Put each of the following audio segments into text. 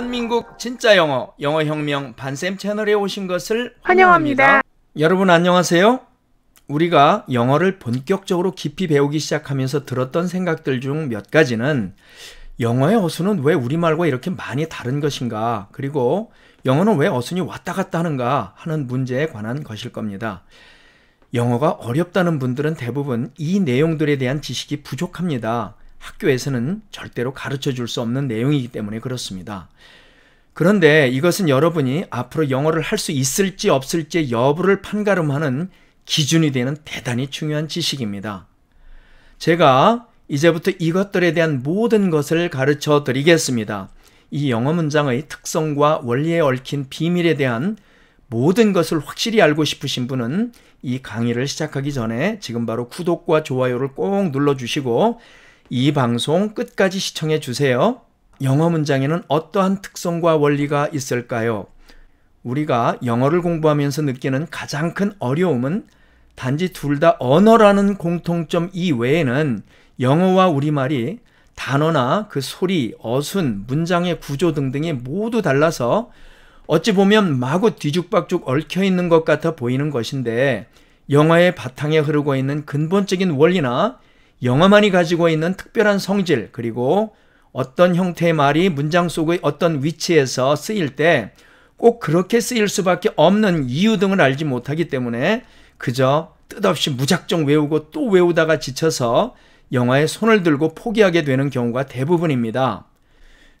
대한민국 진짜 영어 영어 혁명 반쌤 채널에 오신 것을 환영합니다. 환영합니다. 여러분 안녕하세요. 우리가 영어를 본격적으로 깊이 배우기 시작하면서 들었던 생각들 중 몇 가지는 영어의 어순은 왜 우리말과 이렇게 많이 다른 것인가? 그리고 영어는 왜 어순이 왔다 갔다 하는가 하는 문제에 관한 것일 겁니다. 영어가 어렵다는 분들은 대부분 이 내용들에 대한 지식이 부족합니다. 학교에서는 절대로 가르쳐 줄 수 없는 내용이기 때문에 그렇습니다. 그런데 이것은 여러분이 앞으로 영어를 할 수 있을지 없을지 여부를 판가름하는 기준이 되는 대단히 중요한 지식입니다. 제가 이제부터 이것들에 대한 모든 것을 가르쳐 드리겠습니다. 이 영어 문장의 특성과 원리에 얽힌 비밀에 대한 모든 것을 확실히 알고 싶으신 분은 이 강의를 시작하기 전에 지금 바로 구독과 좋아요를 꼭 눌러주시고 이 방송 끝까지 시청해 주세요. 영어 문장에는 어떠한 특성과 원리가 있을까요? 우리가 영어를 공부하면서 느끼는 가장 큰 어려움은 단지 둘 다 언어라는 공통점 이외에는 영어와 우리말이 단어나 그 소리, 어순, 문장의 구조 등등이 모두 달라서 어찌 보면 마구 뒤죽박죽 얽혀 있는 것 같아 보이는 것인데 영어의 바탕에 흐르고 있는 근본적인 원리나 영어만이 가지고 있는 특별한 성질 그리고 어떤 형태의 말이 문장 속의 어떤 위치에서 쓰일 때 꼭 그렇게 쓰일 수밖에 없는 이유 등을 알지 못하기 때문에 그저 뜻없이 무작정 외우고 또 외우다가 지쳐서 영화에 손을 들고 포기하게 되는 경우가 대부분입니다.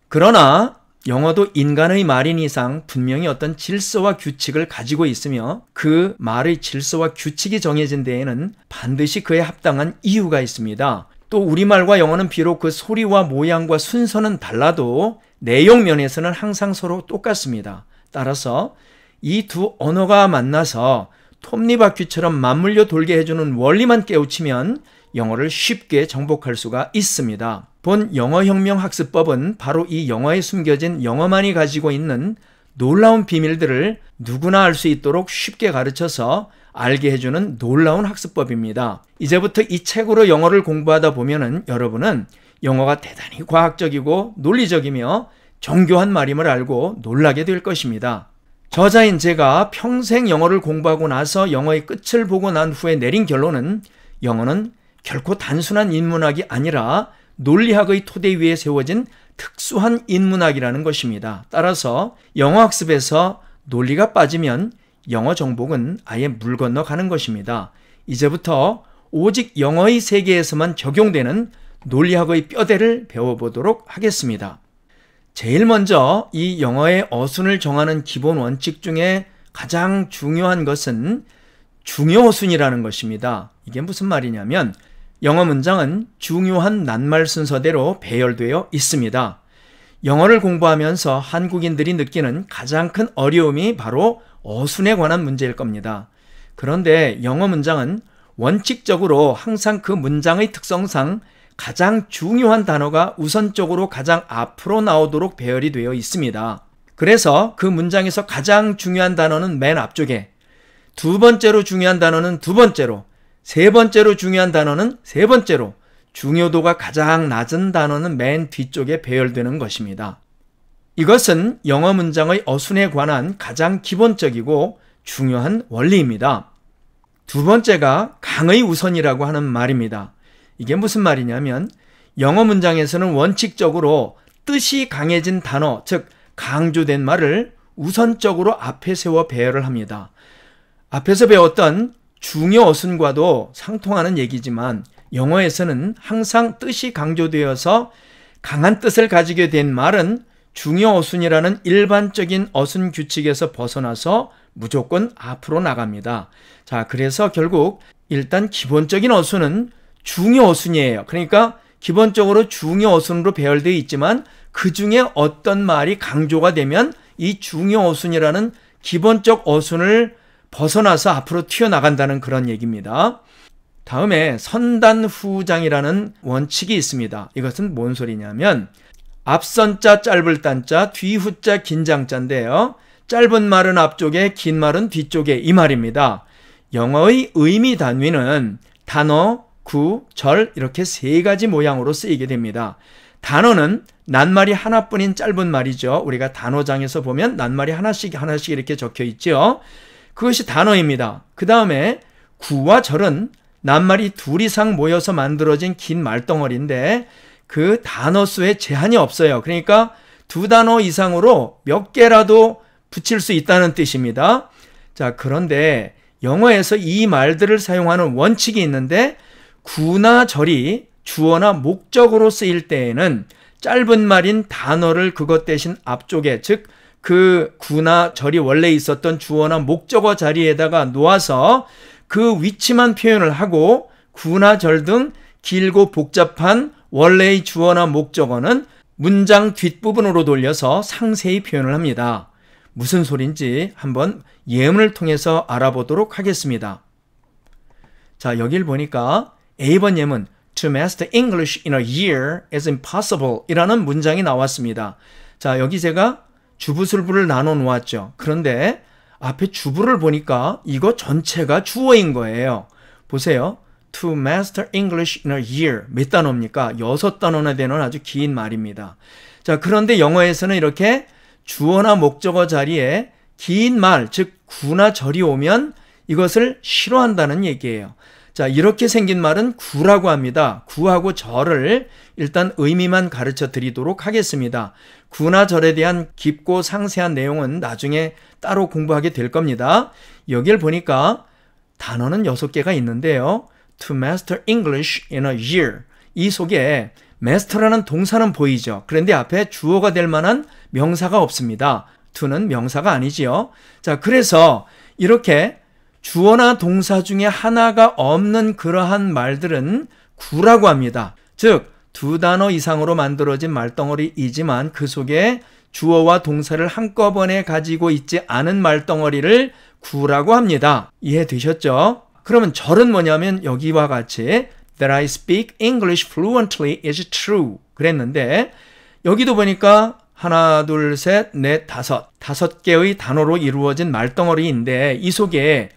그러나 영어도 인간의 말인 이상 분명히 어떤 질서와 규칙을 가지고 있으며 그 말의 질서와 규칙이 정해진 데에는 반드시 그에 합당한 이유가 있습니다. 또 우리말과 영어는 비록 그 소리와 모양과 순서는 달라도 내용 면에서는 항상 서로 똑같습니다. 따라서 이 두 언어가 만나서 톱니바퀴처럼 맞물려 돌게 해주는 원리만 깨우치면 영어를 쉽게 정복할 수가 있습니다. 본 영어혁명학습법은 바로 이 영어에 숨겨진 영어만이 가지고 있는 놀라운 비밀들을 누구나 알 수 있도록 쉽게 가르쳐서 알게 해주는 놀라운 학습법입니다. 이제부터 이 책으로 영어를 공부하다 보면 여러분은 영어가 대단히 과학적이고 논리적이며 정교한 말임을 알고 놀라게 될 것입니다. 저자인 제가 평생 영어를 공부하고 나서 영어의 끝을 보고 난 후에 내린 결론은 영어는 결코 단순한 인문학이 아니라 논리학의 토대 위에 세워진 특수한 인문학이라는 것입니다. 따라서 영어 학습에서 논리가 빠지면 영어 정복은 아예 물 건너 가는 것입니다. 이제부터 오직 영어의 세계에서만 적용되는 논리학의 뼈대를 배워보도록 하겠습니다. 제일 먼저 이 영어의 어순을 정하는 기본 원칙 중에 가장 중요한 것은 중요 어순이라는 것입니다. 이게 무슨 말이냐면 영어 문장은 중요한 낱말 순서대로 배열되어 있습니다. 영어를 공부하면서 한국인들이 느끼는 가장 큰 어려움이 바로 어순에 관한 문제일 겁니다. 그런데 영어 문장은 원칙적으로 항상 그 문장의 특성상 가장 중요한 단어가 우선적으로 가장 앞으로 나오도록 배열이 되어 있습니다. 그래서 그 문장에서 가장 중요한 단어는 맨 앞쪽에, 두 번째로 중요한 단어는 두 번째로, 세 번째로 중요한 단어는 세 번째로 중요도가 가장 낮은 단어는 맨 뒤쪽에 배열되는 것입니다. 이것은 영어 문장의 어순에 관한 가장 기본적이고 중요한 원리입니다. 두 번째가 강의 우선이라고 하는 말입니다. 이게 무슨 말이냐면 영어 문장에서는 원칙적으로 뜻이 강해진 단어, 즉 강조된 말을 우선적으로 앞에 세워 배열을 합니다. 앞에서 배웠던 중요 어순과도 상통하는 얘기지만 영어에서는 항상 뜻이 강조되어서 강한 뜻을 가지게 된 말은 중요 어순이라는 일반적인 어순 규칙에서 벗어나서 무조건 앞으로 나갑니다. 자, 그래서 결국 일단 기본적인 어순은 중요 어순이에요. 그러니까 기본적으로 중요 어순으로 배열되어 있지만 그 중에 어떤 말이 강조가 되면 이 중요 어순이라는 기본적 어순을 벗어나서 앞으로 튀어나간다는 그런 얘기입니다. 다음에 선단후장이라는 원칙이 있습니다. 이것은 뭔 소리냐면 앞선자 짧을 단자 뒤후자 긴장자인데요. 짧은 말은 앞쪽에 긴 말은 뒤쪽에 이 말입니다. 영어의 의미 단위는 단어, 구, 절 이렇게 세 가지 모양으로 쓰이게 됩니다. 단어는 낱말이 하나뿐인 짧은 말이죠. 우리가 단어장에서 보면 낱말이 하나씩 하나씩 이렇게 적혀 있죠. 그것이 단어입니다. 그 다음에 구와 절은 낱말이 둘 이상 모여서 만들어진 긴 말덩어리인데 그 단어 수에 제한이 없어요. 그러니까 두 단어 이상으로 몇 개라도 붙일 수 있다는 뜻입니다. 자, 그런데 영어에서 이 말들을 사용하는 원칙이 있는데 구나 절이 주어나 목적으로 쓰일 때에는 짧은 말인 단어를 그것 대신 앞쪽에 즉그 구나 절이 원래 있었던 주어나 목적어 자리에다가 놓아서 그 위치만 표현을 하고 구나 절 등 길고 복잡한 원래의 주어나 목적어는 문장 뒷부분으로 돌려서 상세히 표현을 합니다. 무슨 소린지 한번 예문을 통해서 알아보도록 하겠습니다. 자, 여길 보니까 A번 예문 To master English in a year is impossible 이라는 문장이 나왔습니다. 자, 여기 제가 주부술부를 나눠 놓았죠. 그런데 앞에 주부를 보니까 이거 전체가 주어인 거예요. 보세요. To master English in a year. 몇 단어입니까? 여섯 단어나 되는 아주 긴 말입니다. 자, 그런데 영어에서는 이렇게 주어나 목적어 자리에 긴 말, 즉 구나 절이 오면 이것을 싫어한다는 얘기예요. 자, 이렇게 생긴 말은 구라고 합니다. 구하고 절을 일단 의미만 가르쳐 드리도록 하겠습니다. 구나 절에 대한 깊고 상세한 내용은 나중에 따로 공부하게 될 겁니다. 여길 보니까 단어는 6개가 있는데요. To master English in a year. 이 속에 master라는 동사는 보이죠. 그런데 앞에 주어가 될 만한 명사가 없습니다. to는 명사가 아니지요. 자, 그래서 이렇게 주어나 동사 중에 하나가 없는 그러한 말들은 구라고 합니다. 즉, 두 단어 이상으로 만들어진 말덩어리이지만 그 속에 주어와 동사를 한꺼번에 가지고 있지 않은 말덩어리를 구라고 합니다. 이해되셨죠? 그러면 절은 뭐냐면 여기와 같이 That I speak English fluently is true 그랬는데 여기도 보니까 하나, 둘, 셋, 넷, 다섯 다섯 개의 단어로 이루어진 말덩어리인데 이 속에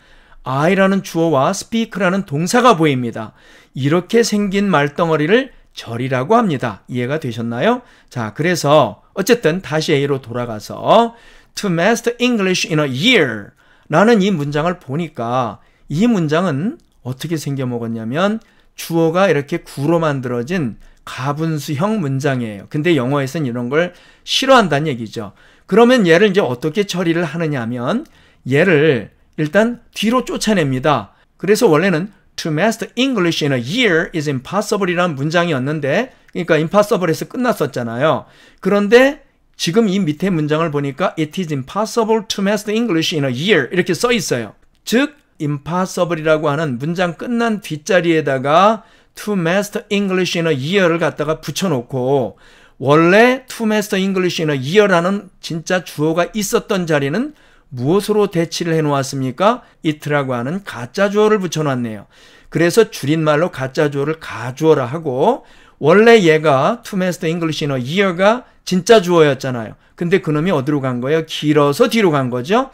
I라는 주어와 speak라는 동사가 보입니다. 이렇게 생긴 말덩어리를 절이라고 합니다. 이해가 되셨나요? 자, 그래서 어쨌든 다시 A로 돌아가서 to master English in a year 라는 이 문장을 보니까 이 문장은 어떻게 생겨 먹었냐면 주어가 이렇게 구로 만들어진 가분수형 문장이에요. 근데 영어에선 이런 걸 싫어한다는 얘기죠. 그러면 얘를 이제 어떻게 처리를 하느냐 하면 얘를 일단 뒤로 쫓아냅니다. 그래서 원래는 To master English in a year is impossible 이란 문장이었는데 그러니까 impossible에서 끝났었잖아요. 그런데 지금 이 밑에 문장을 보니까 It is impossible to master English in a year 이렇게 써 있어요. 즉 impossible이라고 하는 문장 끝난 뒷자리에다가 to master English in a year를 갖다가 붙여놓고 원래 to master English in a year라는 진짜 주어가 있었던 자리는 무엇으로 대치를 해놓았습니까? 이트라고 하는 가짜 주어를 붙여놨네요. 그래서 줄임말로 가짜 주어를 가주어라 하고 원래 얘가 투메스터 잉글리시너 n g 가 진짜 주어였잖아요. 근데 그놈이 어디로 간 거예요? 길어서 뒤로 간 거죠.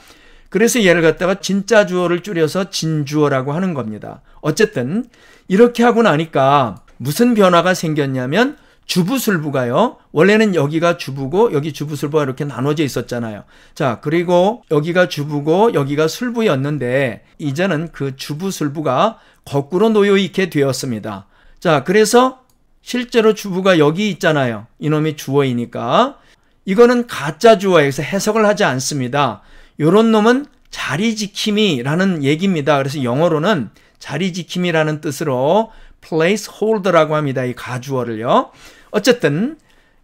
그래서 얘를 갖다가 진짜 주어를 줄여서 진주어라고 하는 겁니다. 어쨌든 이렇게 하고 나니까 무슨 변화가 생겼냐면 주부술부가요. 원래는 여기가 주부고 여기 주부술부가 이렇게 나눠져 있었잖아요. 자, 그리고 여기가 주부고 여기가 술부였는데 이제는 그 주부술부가 거꾸로 놓여 있게 되었습니다. 자, 그래서 실제로 주부가 여기 있잖아요. 이놈이 주어이니까. 이거는 가짜 주어에서 해석을 하지 않습니다. 요런 놈은 자리 지킴이라는 얘기입니다. 그래서 영어로는 자리 지킴이라는 뜻으로 placeholder라고 합니다. 이 가주어를요. 어쨌든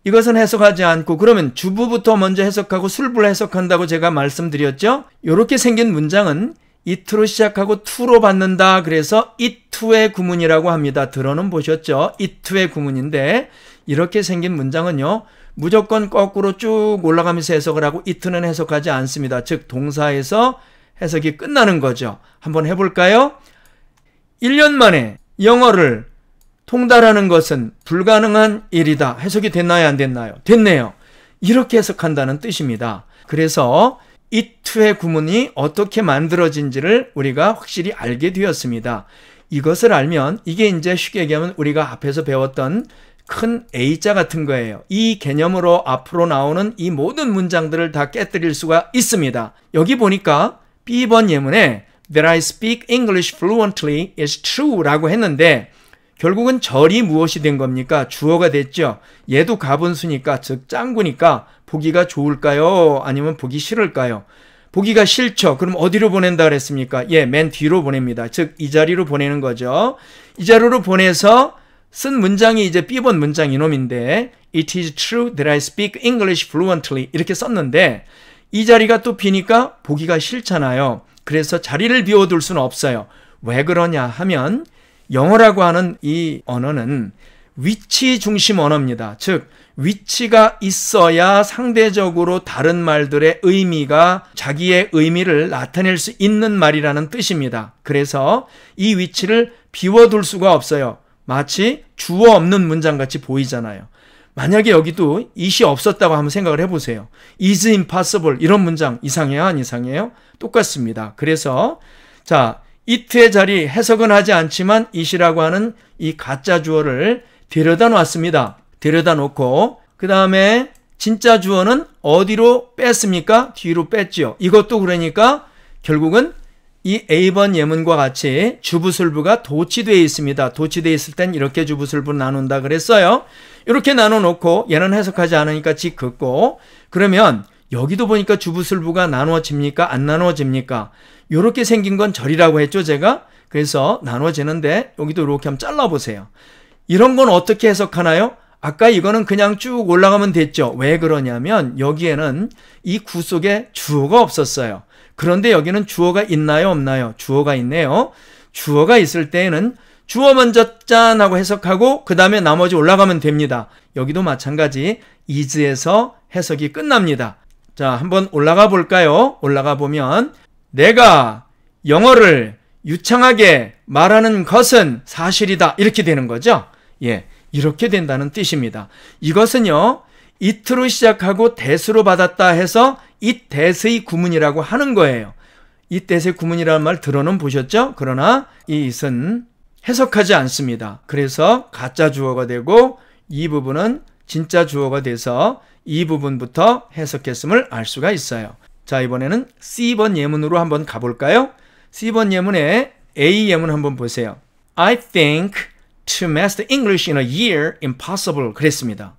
이것은 해석하지 않고 그러면 주부부터 먼저 해석하고 술부를 해석한다고 제가 말씀드렸죠. 이렇게 생긴 문장은 이트로 시작하고 투로 받는다. 그래서 이투의 구문이라고 합니다. 들어는 보셨죠? 이투의 구문인데 이렇게 생긴 문장은요. 무조건 거꾸로 쭉 올라가면서 해석을 하고 이트는 해석하지 않습니다. 즉 동사에서 해석이 끝나는 거죠. 한번 해볼까요? 1년 만에 영어를 통달하는 것은 불가능한 일이다. 해석이 됐나요? 안 됐나요? 됐네요. 이렇게 해석한다는 뜻입니다. 그래서 이투의 구문이 어떻게 만들어진지를 우리가 확실히 알게 되었습니다. 이것을 알면 이게 이제 쉽게 얘기하면 우리가 앞에서 배웠던 큰 A자 같은 거예요. 이 개념으로 앞으로 나오는 이 모든 문장들을 다 깨뜨릴 수가 있습니다. 여기 보니까 B번 예문에 That I speak English fluently is true 라고 했는데 결국은 절이 무엇이 된 겁니까? 주어가 됐죠. 얘도 가분수니까 즉 짱구니까 보기가 좋을까요? 아니면 보기 싫을까요? 보기가 싫죠. 그럼 어디로 보낸다 그랬습니까? 예, 맨 뒤로 보냅니다. 즉 이 자리로 보내는 거죠. 이 자리로 보내서 쓴 문장이 이제 삐본 문장 이놈인데 It is true that I speak English fluently 이렇게 썼는데 이 자리가 또비니까 보기가 싫잖아요. 그래서 자리를 비워둘 수는 없어요. 왜 그러냐 하면 영어라고 하는 이 언어는 위치 중심 언어입니다. 즉, 위치가 있어야 상대적으로 다른 말들의 의미가 자기의 의미를 나타낼 수 있는 말이라는 뜻입니다. 그래서 이 위치를 비워둘 수가 없어요. 마치 주어 없는 문장같이 보이잖아요. 만약에 여기도 이시 없었다고 한번 생각을 해보세요. is impossible 이런 문장 이상해요? 안 이상해요? 똑같습니다. 그래서 자 이트의 자리 해석은 하지 않지만 이시라고 하는 이 가짜 주어를 데려다 놨습니다. 데려다 놓고 그 다음에 진짜 주어는 어디로 뺐습니까? 뒤로 뺐지요. 이것도 그러니까 결국은 이 A번 예문과 같이 주부술부가 도치되어 있습니다. 도치되어 있을 땐 이렇게 주부술부 나눈다 그랬어요. 이렇게 나눠놓고 얘는 해석하지 않으니까 지 긋고 그러면 여기도 보니까 주부술부가 나누어집니까? 안 나누어집니까? 요렇게 생긴 건 절이라고 했죠, 제가. 그래서 나눠지는데 여기도 이렇게 한번 잘라 보세요. 이런 건 어떻게 해석하나요? 아까 이거는 그냥 쭉 올라가면 됐죠. 왜 그러냐면 여기에는 이 구 속에 주어가 없었어요. 그런데 여기는 주어가 있나요, 없나요? 주어가 있네요. 주어가 있을 때에는 주어 먼저 짠 하고 해석하고 그 다음에 나머지 올라가면 됩니다. 여기도 마찬가지 이즈에서 해석이 끝납니다. 자, 한번 올라가 볼까요? 올라가 보면 내가 영어를 유창하게 말하는 것은 사실이다. 이렇게 되는 거죠. 예. 이렇게 된다는 뜻입니다. 이것은요, 이트로 시작하고 대수로 받았다 해서 이대스의 구문이라고 하는 거예요. 이대스의 구문이라는 말 들어는 보셨죠? 그러나 이 이은 해석하지 않습니다. 그래서 가짜 주어가 되고 이 부분은 진짜 주어가 돼서 이 부분부터 해석했음을 알 수가 있어요. 자, 이번에는 C번 예문으로 한번 가볼까요? C번 예문에 A 예문 한번 보세요. I think to master English in a year impossible 그랬습니다.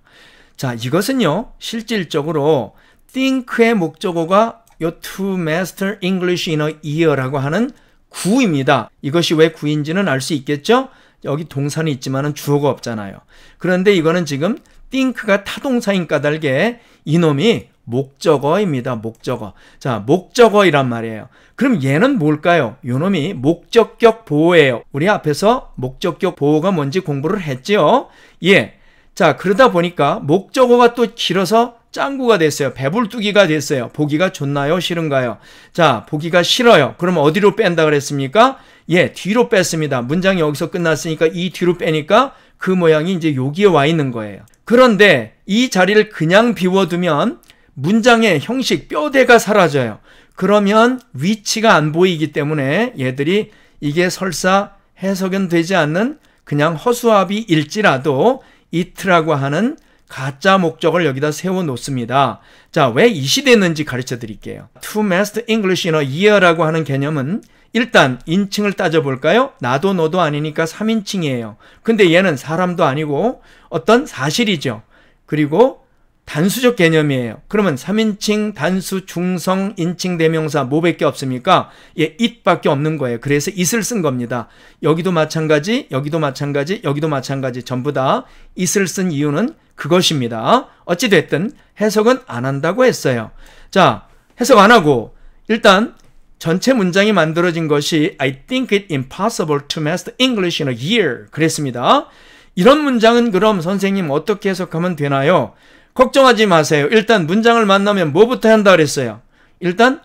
자, 이것은요. 실질적으로 think의 목적어가 요 to master English in a year라고 하는 구입니다. 이것이 왜 구인지는 알 수 있겠죠? 여기 동사는 있지만 은 주어가 없잖아요. 그런데 이거는 지금 think가 타동사인 까닭에 이놈이 목적어입니다. 목적어. 자, 목적어이란 말이에요. 그럼 얘는 뭘까요? 요놈이 목적격 보호예요. 우리 앞에서 목적격 보호가 뭔지 공부를 했지요? 예. 자, 그러다 보니까 목적어가 또 길어서 짱구가 됐어요. 배불뚝이가 됐어요. 보기가 좋나요? 싫은가요? 자, 보기가 싫어요. 그럼 어디로 뺀다 그랬습니까? 예, 뒤로 뺐습니다. 문장이 여기서 끝났으니까 이 뒤로 빼니까 그 모양이 이제 여기에 와 있는 거예요. 그런데 이 자리를 그냥 비워두면 문장의 형식, 뼈대가 사라져요. 그러면 위치가 안 보이기 때문에 얘들이 이게 설사 해석은 되지 않는 그냥 허수아비 일지라도 이트라고 하는 가짜 목적을 여기다 세워놓습니다. 자, 왜 이시됐는지 가르쳐 드릴게요. To master English in a year라고 하는 개념은 일단 인칭을 따져볼까요? 나도 너도 아니니까 3인칭이에요. 근데 얘는 사람도 아니고 어떤 사실이죠. 그리고 단수적 개념이에요. 그러면 3인칭, 단수, 중성, 인칭, 대명사 뭐밖에 없습니까? 예, it밖에 없는 거예요. 그래서 it을 쓴 겁니다. 여기도 마찬가지, 여기도 마찬가지, 여기도 마찬가지 전부 다 it을 쓴 이유는 그것입니다. 어찌됐든 해석은 안 한다고 했어요. 자, 해석 안 하고 일단 전체 문장이 만들어진 것이 I think it impossible to master English in a year 그랬습니다. 이런 문장은 그럼 선생님 어떻게 해석하면 되나요? 걱정하지 마세요. 일단 문장을 만나면 뭐부터 한다 그랬어요? 일단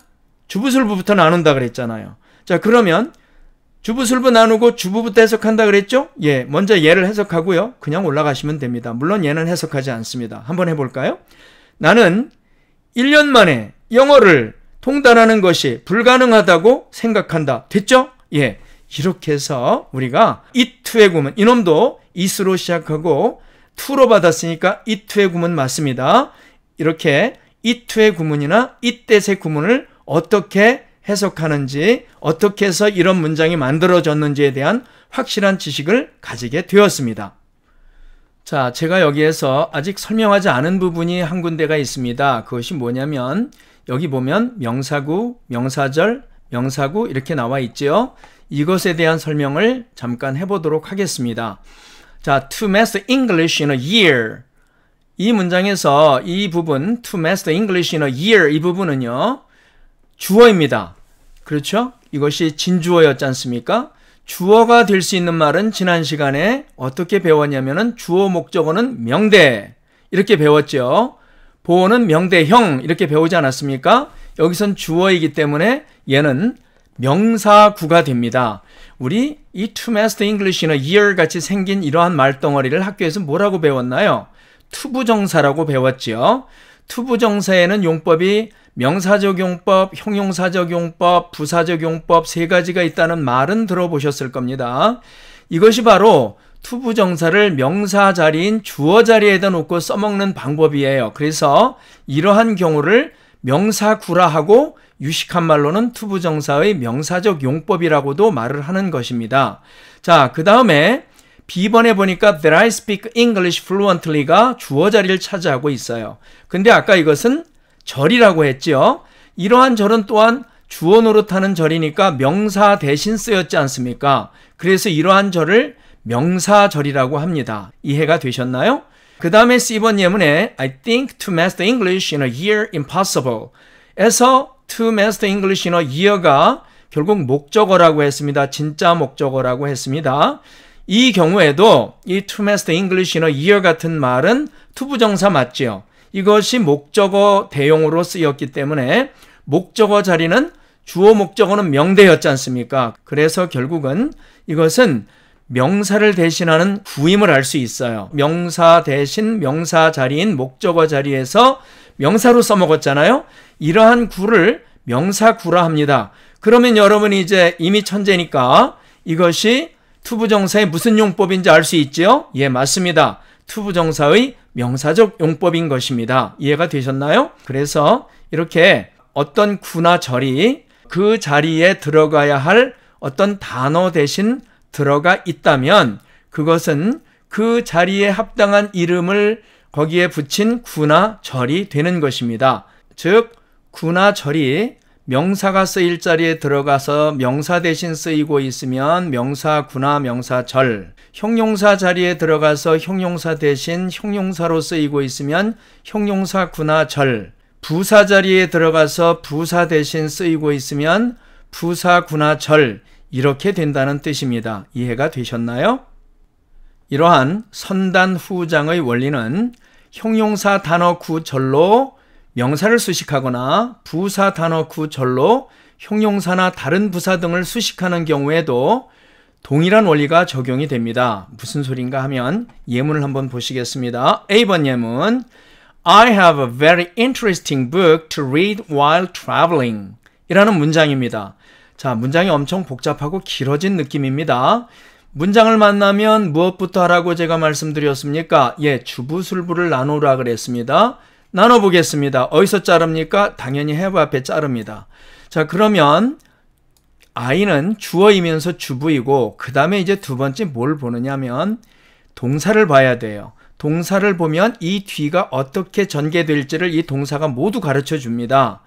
주부술부부터 나눈다 그랬잖아요. 자, 그러면 주부술부 나누고 주부부터 해석한다 그랬죠? 예, 먼저 얘를 해석하고요. 그냥 올라가시면 됩니다. 물론 얘는 해석하지 않습니다. 한번 해볼까요? 나는 1년 만에 영어를 통달하는 것이 불가능하다고 생각한다. 됐죠? 예. 이렇게 해서 우리가 이투의 구문, 이놈도 이스로 시작하고 to로 받았으니까 이투의 구문 맞습니다. 이렇게 이투의 구문이나 이때의 구문을 어떻게 해석하는지 어떻게 해서 이런 문장이 만들어졌는지에 대한 확실한 지식을 가지게 되었습니다. 자, 제가 여기에서 아직 설명하지 않은 부분이 한 군데가 있습니다. 그것이 뭐냐면 여기 보면 명사구, 명사절, 명사구 이렇게 나와 있지요. 이것에 대한 설명을 잠깐 해보도록 하겠습니다. 자, to master English in a year. 이 문장에서 이 부분, to master English in a year 이 부분은요, 주어입니다. 그렇죠? 이것이 진주어였지 않습니까? 주어가 될 수 있는 말은 지난 시간에 어떻게 배웠냐면은 주어 목적어는 명대 이렇게 배웠죠. 보어는 명대형 이렇게 배우지 않았습니까? 여기선 주어이기 때문에 얘는 명사구가 됩니다. 우리 이 to master English나 year 같이 생긴 이러한 말덩어리를 학교에서 뭐라고 배웠나요? 투부정사라고 배웠지요. 투부정사에는 용법이 명사적 용법, 형용사적 용법, 부사적 용법 세 가지가 있다는 말은 들어보셨을 겁니다. 이것이 바로 투부정사를 명사 자리인 주어 자리에다 놓고 써먹는 방법이에요. 그래서 이러한 경우를 명사구라 하고 유식한 말로는 투부정사의 명사적 용법이라고도 말을 하는 것입니다. 자, 그 다음에 B번에 보니까 that I speak English fluently가 주어 자리를 차지하고 있어요. 근데 아까 이것은 절이라고 했지요. 이러한 절은 또한 주어 노릇하는 절이니까 명사 대신 쓰였지 않습니까? 그래서 이러한 절을 명사절이라고 합니다. 이해가 되셨나요? 그 다음에 C번 예문에 I think to master English in a year impossible 에서 to master English in a year가 결국 목적어라고 했습니다. 진짜 목적어라고 했습니다. 이 경우에도 이 to master English in a year 같은 말은 투부정사 맞지요. 이것이 목적어 대용으로 쓰였기 때문에 목적어 자리는 주어 목적어는 명대였지 않습니까? 그래서 결국은 이것은 명사를 대신하는 구임을 알 수 있어요. 명사 대신 명사 자리인 목적어 자리에서 명사로 써먹었잖아요. 이러한 구를 명사구라 합니다. 그러면 여러분이 이제 이미 천재니까 이것이 투부정사의 무슨 용법인지 알 수있죠 예, 맞습니다. 투부정사의 명사적 용법인 것입니다. 이해가 되셨나요? 그래서 이렇게 어떤 구나 절이 그 자리에 들어가야 할 어떤 단어 대신 들어가 있다면 그것은 그 자리에 합당한 이름을 거기에 붙인 구나 절이 되는 것입니다. 즉, 구나 절이 명사가 쓰일 자리에 들어가서 명사 대신 쓰이고 있으면 명사 구나 명사 절, 형용사 자리에 들어가서 형용사 대신 형용사로 쓰이고 있으면 형용사 구나 절, 부사 자리에 들어가서 부사 대신 쓰이고 있으면 부사 구나 절 이렇게 된다는 뜻입니다. 이해가 되셨나요? 이러한 선단 후장의 원리는 형용사 단어 구절로 명사를 수식하거나 부사 단어 구절로 형용사나 다른 부사 등을 수식하는 경우에도 동일한 원리가 적용이 됩니다. 무슨 소린가 하면 예문을 한번 보시겠습니다. A번 예문 I have a very interesting book to read while traveling 이라는 문장입니다. 자, 문장이 엄청 복잡하고 길어진 느낌입니다. 문장을 만나면 무엇부터 하라고 제가 말씀드렸습니까? 예, 주부술부를 나누라 그랬습니다. 나눠보겠습니다. 어디서 자릅니까? 당연히 해부 앞에 자릅니다. 자, 그러면 아이는 주어이면서 주부이고 그 다음에 이제 두 번째 뭘 보느냐면 동사를 봐야 돼요. 동사를 보면 이 뒤가 어떻게 전개될지를 이 동사가 모두 가르쳐 줍니다.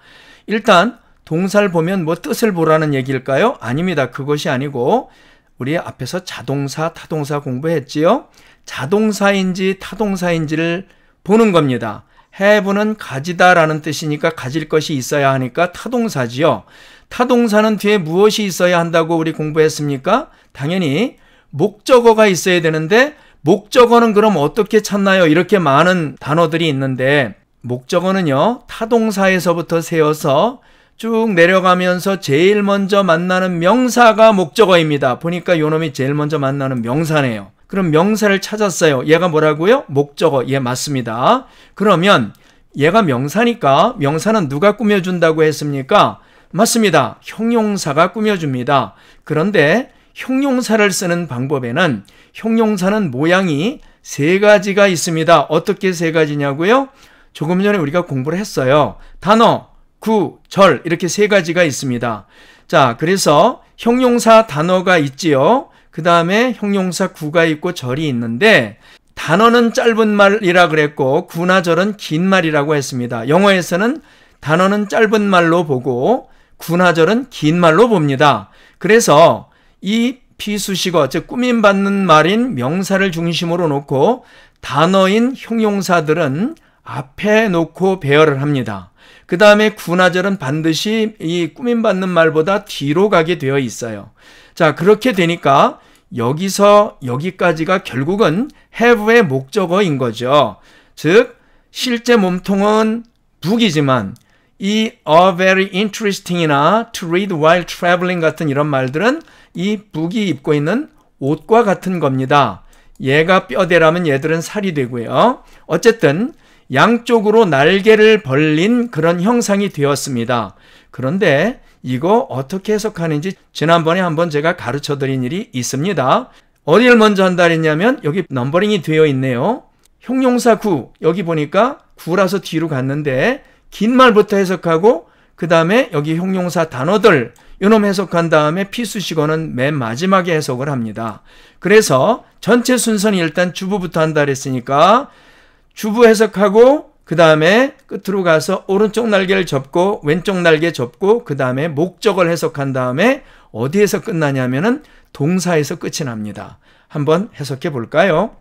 일단 동사를 보면 뭐 뜻을 보라는 얘기일까요? 아닙니다. 그것이 아니고 우리 앞에서 자동사, 타동사 공부했지요? 자동사인지 타동사인지를 보는 겁니다. 해부는 가지다라는 뜻이니까 가질 것이 있어야 하니까 타동사지요. 타동사는 뒤에 무엇이 있어야 한다고 우리 공부했습니까? 당연히 목적어가 있어야 되는데 목적어는 그럼 어떻게 찾나요? 이렇게 많은 단어들이 있는데 목적어는요. 타동사에서부터 세어서 쭉 내려가면서 제일 먼저 만나는 명사가 목적어입니다. 보니까 요놈이 제일 먼저 만나는 명사네요. 그럼 명사를 찾았어요. 얘가 뭐라고요? 목적어. 예, 맞습니다. 그러면 얘가 명사니까 명사는 누가 꾸며준다고 했습니까? 맞습니다. 형용사가 꾸며줍니다. 그런데 형용사를 쓰는 방법에는 형용사는 모양이 세 가지가 있습니다. 어떻게 세 가지냐고요? 조금 전에 우리가 공부를 했어요. 단어, 구, 절 이렇게 세 가지가 있습니다. 자, 그래서 형용사 단어가 있지요. 그 다음에 형용사 구가 있고 절이 있는데 단어는 짧은 말이라 그랬고 구나 절은 긴 말이라고 했습니다. 영어에서는 단어는 짧은 말로 보고 구나 절은 긴 말로 봅니다. 그래서 이 피수식어 즉꾸민 받는 말인 명사를 중심으로 놓고 단어인 형용사들은 앞에 놓고 배열을 합니다. 그 다음에 구나절은 반드시 이꾸민 받는 말보다 뒤로 가게 되어 있어요. 자, 그렇게 되니까 여기서 여기까지가 결국은 have의 목적어인 거죠. 즉, 실제 몸통은 북이지만 이 a very interesting이나 to read while traveling 같은 이런 말들은 이 북이 입고 있는 옷과 같은 겁니다. 얘가 뼈대라면 얘들은 살이 되고요. 어쨌든 양쪽으로 날개를 벌린 그런 형상이 되었습니다. 그런데 이거 어떻게 해석하는지 지난번에 한번 제가 가르쳐 드린 일이 있습니다. 어디를 먼저 한다 했냐면 여기 넘버링이 되어 있네요. 형용사 구 여기 보니까 구라서 뒤로 갔는데 긴 말부터 해석하고 그 다음에 여기 형용사 단어들 요놈 해석한 다음에 피수식어는 맨 마지막에 해석을 합니다. 그래서 전체 순서는 일단 주부부터 한다 했으니까 주부 해석하고 그 다음에 끝으로 가서 오른쪽 날개를 접고 왼쪽 날개 접고 그 다음에 목적을 해석한 다음에 어디에서 끝나냐면은 동사에서 끝이 납니다. 한번 해석해 볼까요?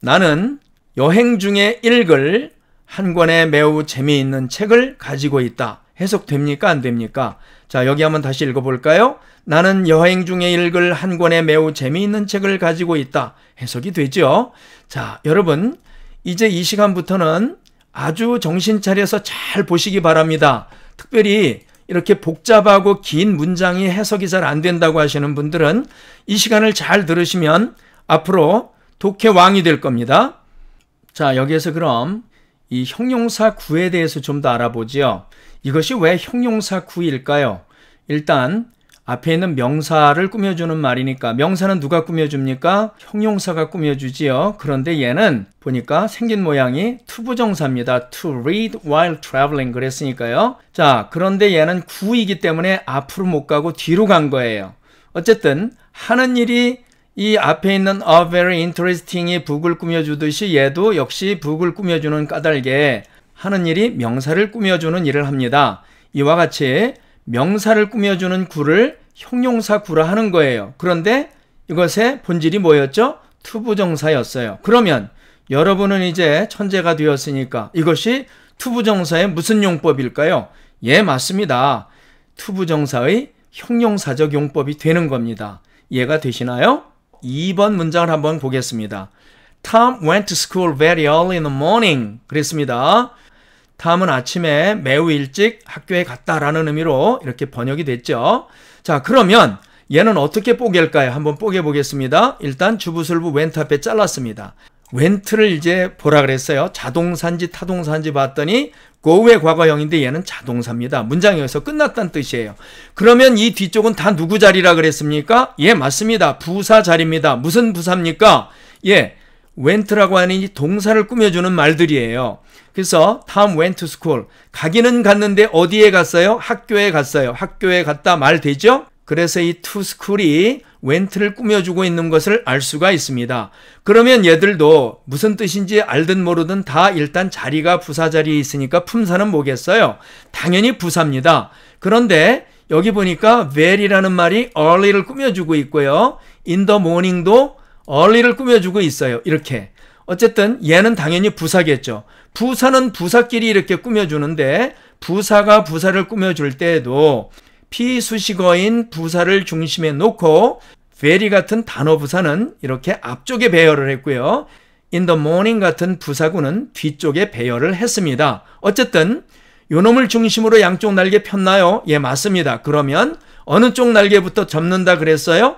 나는 여행 중에 읽을 한 권의 매우 재미있는 책을 가지고 있다. 해석됩니까? 안 됩니까? 자, 여기 한번 다시 읽어볼까요? 나는 여행 중에 읽을 한 권의 매우 재미있는 책을 가지고 있다. 해석이 되죠? 자, 여러분, 이제 이 시간부터는 아주 정신 차려서 잘 보시기 바랍니다. 특별히 이렇게 복잡하고 긴 문장이 해석이 잘 안 된다고 하시는 분들은 이 시간을 잘 들으시면 앞으로 독해 왕이 될 겁니다. 자, 여기에서 그럼 이 형용사 9에 대해서 좀 더 알아보지요. 이것이 왜 형용사 9일까요 일단 앞에 있는 명사를 꾸며주는 말이니까 명사는 누가 꾸며줍니까? 형용사가 꾸며주지요. 그런데 얘는 보니까 생긴 모양이 투부정사입니다. To read while traveling 그랬으니까요. 자 그런데 얘는 구이기 때문에 앞으로 못 가고 뒤로 간 거예요. 어쨌든 하는 일이 이 앞에 있는 a very interesting이 북을 꾸며주듯이 얘도 역시 북을 꾸며주는 까닭에 하는 일이 명사를 꾸며주는 일을 합니다. 이와 같이 명사를 꾸며주는 구를 형용사 구라 하는 거예요. 그런데 이것의 본질이 뭐였죠? 투부정사였어요. 그러면 여러분은 이제 천재가 되었으니까 이것이 투부정사의 무슨 용법일까요? 예, 맞습니다. 투부정사의 형용사적 용법이 되는 겁니다. 이해가 되시나요? 2번 문장을 한번 보겠습니다. Tom went to school very early in the morning. 그랬습니다. 다음은 아침에 매우 일찍 학교에 갔다라는 의미로 이렇게 번역이 됐죠. 자, 그러면 얘는 어떻게 뽀갤까요? 한번 뽀개 보겠습니다. 일단 주부설부 웬트 앞에 잘랐습니다. 웬트를 이제 보라 그랬어요. 자동산지 타동산지 봤더니 고의 과거형인데 얘는 자동사입니다. 문장이 여기서 끝났다는 뜻이에요. 그러면 이 뒤쪽은 다 누구 자리라 그랬습니까? 예, 맞습니다. 부사 자리입니다. 무슨 부사입니까? 예, 웬트라고 하는 이 동사를 꾸며주는 말들이에요. 그래서 Tom went to school. 가기는 갔는데 어디에 갔어요? 학교에 갔어요. 학교에 갔다 말 되죠? 그래서 이 to school이 went를 꾸며주고 있는 것을 알 수가 있습니다. 그러면 얘들도 무슨 뜻인지 알든 모르든 다 일단 자리가 부사 자리에 있으니까 품사는 뭐겠어요? 당연히 부사입니다. 그런데 여기 보니까 very라는 말이 early를 꾸며주고 있고요. in the morning도 early를 꾸며주고 있어요. 이렇게. 어쨌든 얘는 당연히 부사겠죠. 부사는 부사끼리 이렇게 꾸며주는데 부사가 부사를 꾸며줄 때에도 피수식어인 부사를 중심에 놓고 very 같은 단어 부사는 이렇게 앞쪽에 배열을 했고요. in the morning 같은 부사구는 뒤쪽에 배열을 했습니다. 어쨌든 요놈을 중심으로 양쪽 날개 폈나요? 예, 맞습니다. 그러면 어느 쪽 날개부터 접는다 그랬어요?